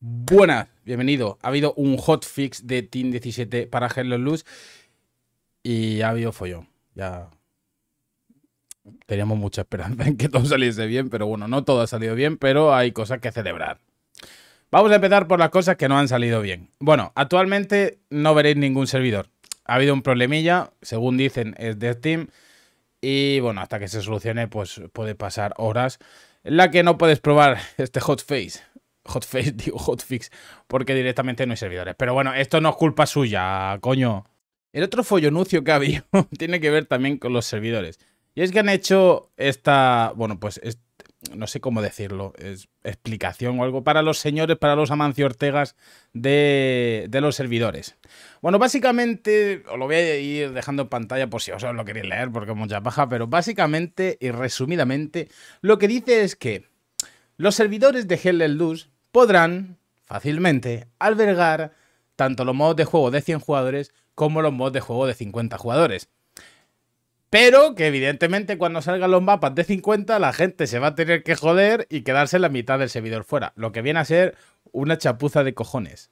Buenas, bienvenido. Ha habido un hotfix de Team 17 para Hello Luz y ha habido follón. Ya teníamos mucha esperanza en que todo saliese bien, pero bueno, no todo ha salido bien, pero hay cosas que celebrar. Vamos a empezar por las cosas que no han salido bien. Bueno, actualmente no veréis ningún servidor. Ha habido un problemilla, según dicen, es de Steam. Y bueno, hasta que se solucione, pues puede pasar horas. En la que no puedes probar este hotfix. Hotfix, digo hotfix, porque directamente no hay servidores. Pero bueno, esto no es culpa suya, coño. El otro follonucio que ha habido tiene que ver también con los servidores. Y es que han hecho esta, bueno, pues no sé cómo decirlo, es explicación o algo para los señores, para los Amancio Ortegas de, los servidores. Bueno, básicamente, os lo voy a ir dejando en pantalla por si os lo queréis leer porque es mucha paja, pero básicamente y resumidamente, lo que dice es que los servidores de Hell podrán fácilmente albergar tanto los modos de juego de 100 jugadores como los modos de juego de 50 jugadores. Pero que evidentemente cuando salgan los mapas de 50 la gente se va a tener que joder y quedarse la mitad del servidor fuera, lo que viene a ser una chapuza de cojones.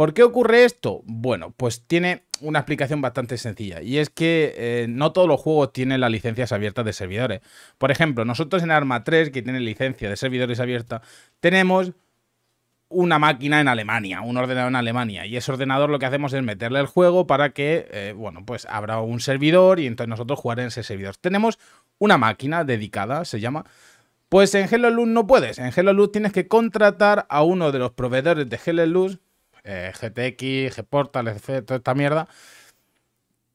¿Por qué ocurre esto? Bueno, pues tiene una explicación bastante sencilla y es que eh, no todos los juegos tienen las licencias abiertas de servidores. Por ejemplo, nosotros en Arma 3, que tiene licencia de servidores abierta, tenemos una máquina en Alemania, un ordenador en Alemania. Y ese ordenador lo que hacemos es meterle el juego para que, eh, bueno, pues habrá un servidor y entonces nosotros jugar en ese servidor. Tenemos una máquina dedicada, se llama. Pues en Hello no puedes. En Hello Luz tienes que contratar a uno de los proveedores de Hello Luz eh, GTX, Gportal, etc., toda esta mierda.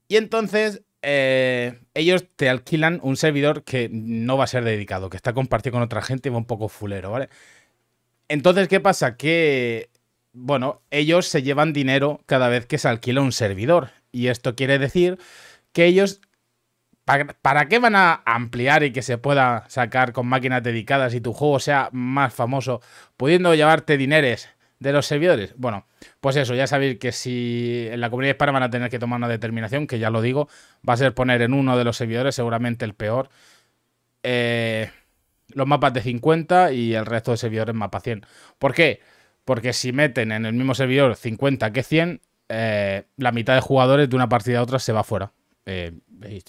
Y entonces eh, ellos te alquilan un servidor que no va a ser dedicado, que está compartido con otra gente y va un poco fulero, ¿vale? Entonces, ¿qué pasa? Que, bueno, ellos se llevan dinero cada vez que se alquila un servidor. Y esto quiere decir que ellos, ¿para, qué van a ampliar y que se pueda sacar con máquinas dedicadas y tu juego sea más famoso, pudiendo llevarte dineres de los servidores. Bueno, pues eso, ya sabéis que si en la comunidad hispana van a tener que tomar una determinación, que ya lo digo, va a ser poner en uno de los servidores, seguramente el peor, eh, los mapas de 50 y el resto de servidores mapa 100. ¿Por qué? Porque si meten en el mismo servidor 50 que 100, eh, la mitad de jugadores de una partida a otra se va fuera. Eh,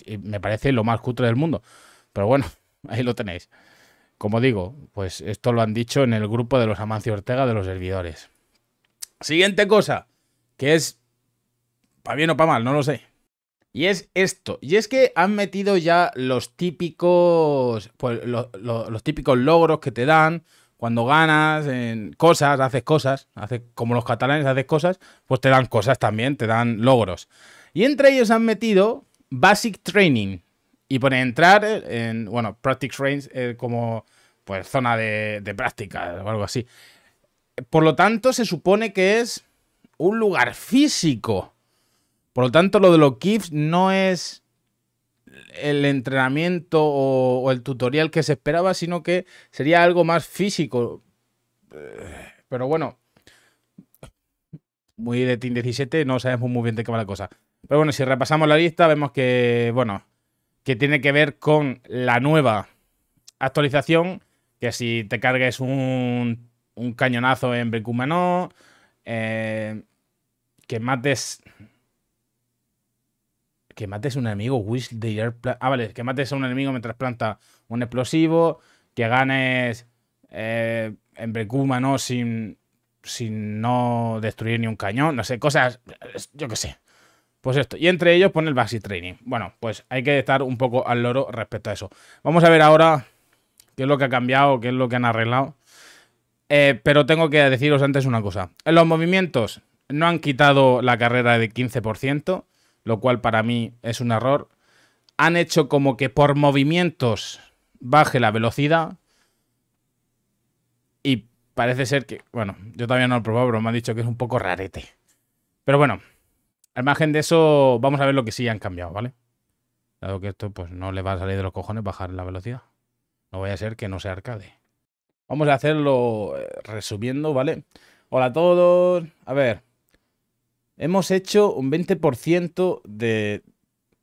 y me parece lo más cutre del mundo. Pero bueno, ahí lo tenéis. Como digo, pues esto lo han dicho en el grupo de los Amancio Ortega de los servidores. Siguiente cosa, que es para bien o para mal, no lo sé. Y es esto. Y es que han metido ya los típicos. Pues los típicos logros que te dan. Cuando ganas en cosas, haces cosas. como los catalanes haces cosas. Pues te dan cosas también, te dan logros. Y entre ellos han metido Basic Training. Y pone entrar eh, en, bueno, practice range eh, como pues zona de, práctica o algo así. Por lo tanto, se supone que es un lugar físico. Por lo tanto, lo de los GIFs no es el entrenamiento o, el tutorial que se esperaba, sino que sería algo más físico. Eh, pero bueno, muy de Team 17, no sabemos muy bien de qué va la cosa. Pero bueno, si repasamos la lista, vemos que, bueno, que tiene que ver con la nueva actualización, que si te cargues un, cañonazo en Becumanó, eh, que mates... Que mates a un enemigo, wish the Ah, vale, que mates a un enemigo mientras planta un explosivo, que ganes eh, en Becumanó sin, sin no destruir ni un cañón, no sé, cosas, yo qué sé. Pues esto, y entre ellos pone el Basic Training. Bueno, pues hay que estar un poco al loro respecto a eso. Vamos a ver ahora qué es lo que ha cambiado, qué es lo que han arreglado. Eh, pero tengo que deciros antes una cosa. En los movimientos no han quitado la carrera de 15%, lo cual para mí es un error. Han hecho como que por movimientos baje la velocidad. Y parece ser que, bueno, yo todavía no lo he probado, pero me han dicho que es un poco rarete. Pero bueno, al margen de eso, vamos a ver lo que sí han cambiado, ¿vale? Dado que esto pues no le va a salir de los cojones bajar la velocidad. No vaya a ser que no sea arcade. Vamos a hacerlo eh, resumiendo, ¿vale? Hola a todos. A ver. Hemos hecho un 20% de,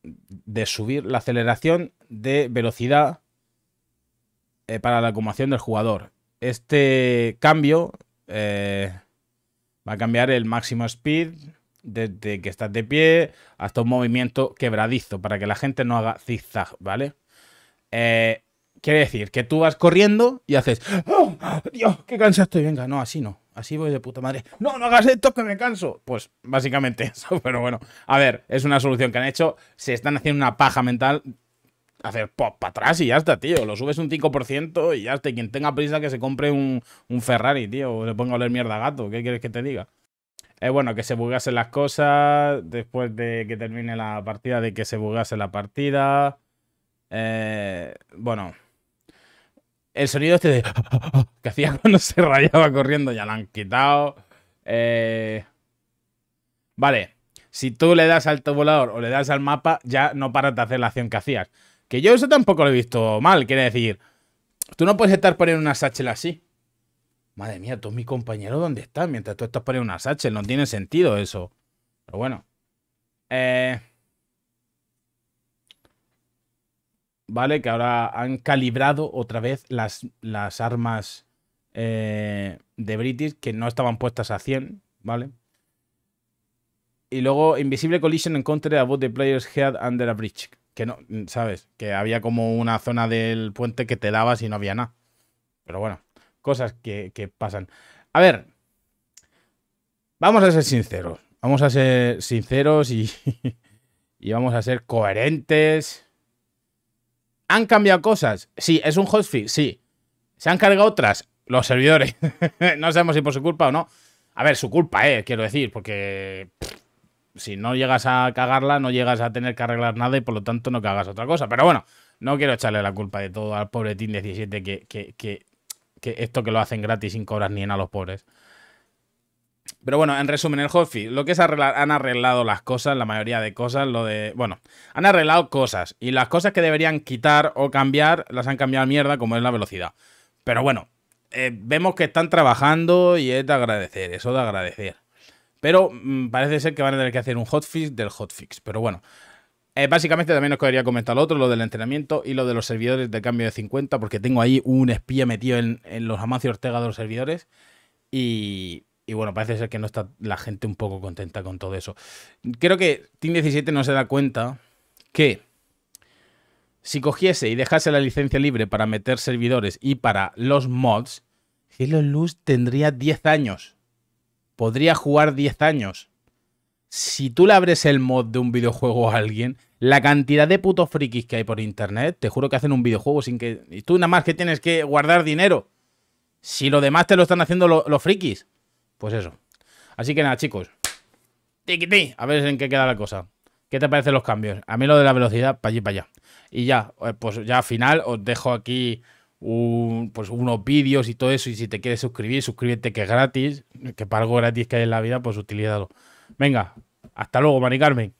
de subir la aceleración de velocidad eh, para la acumulación del jugador. Este cambio eh, va a cambiar el máximo speed desde que estás de pie hasta un movimiento quebradizo para que la gente no haga zigzag, ¿vale? Eh, quiere decir que tú vas corriendo y haces, ¡Oh, Dios, qué cansado estoy! Venga, no, así no. Así voy de puta madre. No, no hagas esto que me canso. Pues básicamente eso, pero bueno. A ver, es una solución que han hecho. Se están haciendo una paja mental. Hacer pop para atrás y ya está, tío. Lo subes un 5% y ya está. Quien tenga prisa que se compre un, un Ferrari, tío. O le ponga a oler mierda a gato. ¿Qué quieres que te diga? Es bueno, que se bugasen las cosas después de que termine la partida, de que se bugase la partida. Eh, bueno, el sonido este de que hacía cuando se rayaba corriendo ya lo han quitado. Eh, vale, si tú le das al volador o le das al mapa, ya no paras de hacer la acción que hacías. Que yo eso tampoco lo he visto mal, quiere decir, tú no puedes estar poniendo una satchel así. Madre mía, todos mis compañeros, ¿dónde están? Mientras tú estás poniendo unas H, no tiene sentido eso. Pero bueno. Eh, vale, que ahora han calibrado otra vez las, las armas eh, de British que no estaban puestas a 100, ¿vale? Y luego Invisible Collision encontré a both the player's head under a bridge. Que no, ¿sabes? Que había como una zona del puente que te daba si no había nada. Pero bueno cosas que, pasan. A ver, vamos a ser sinceros. Vamos a ser sinceros y, y vamos a ser coherentes. ¿Han cambiado cosas? Sí, es un hotfix, sí. ¿Se han cargado otras? Los servidores. no sabemos si por su culpa o no. A ver, su culpa, eh, quiero decir, porque si no llegas a cagarla, no llegas a tener que arreglar nada y por lo tanto no cagas otra cosa. Pero bueno, no quiero echarle la culpa de todo al pobre Team 17 que que esto que lo hacen gratis sin cobrar ni en a los pobres. Pero bueno, en resumen, el Hotfix, lo que es han arreglado las cosas, la mayoría de cosas, lo de. Bueno, han arreglado cosas. Y las cosas que deberían quitar o cambiar, las han cambiado a mierda, como es la velocidad. Pero bueno, eh, vemos que están trabajando y es de agradecer, eso de agradecer. Pero mm, parece ser que van a tener que hacer un hotfix del hotfix. Pero bueno, eh, básicamente también os quería comentar lo otro, lo del entrenamiento y lo de los servidores de cambio de 50, porque tengo ahí un espía metido en, los Amancio Ortega de los servidores. Y, bueno, parece ser que no está la gente un poco contenta con todo eso. Creo que Team 17 no se da cuenta que si cogiese y dejase la licencia libre para meter servidores y para los mods, Cielo Luz tendría 10 años. Podría jugar 10 años si tú le abres el mod de un videojuego a alguien, la cantidad de putos frikis que hay por internet, te juro que hacen un videojuego sin que. Y tú nada más que tienes que guardar dinero. Si lo demás te lo están haciendo los frikis. Pues eso. Así que nada, chicos. Tiquití. A ver en qué queda la cosa. ¿Qué te parecen los cambios? A mí lo de la velocidad, para allí, para allá. Y ya, eh, pues ya al final os dejo aquí un, pues unos vídeos y todo eso. Y si te quieres suscribir, suscríbete que es gratis. Que para algo gratis que hay en la vida, pues utilízalo. Venga, hasta luego, Mari Carmen.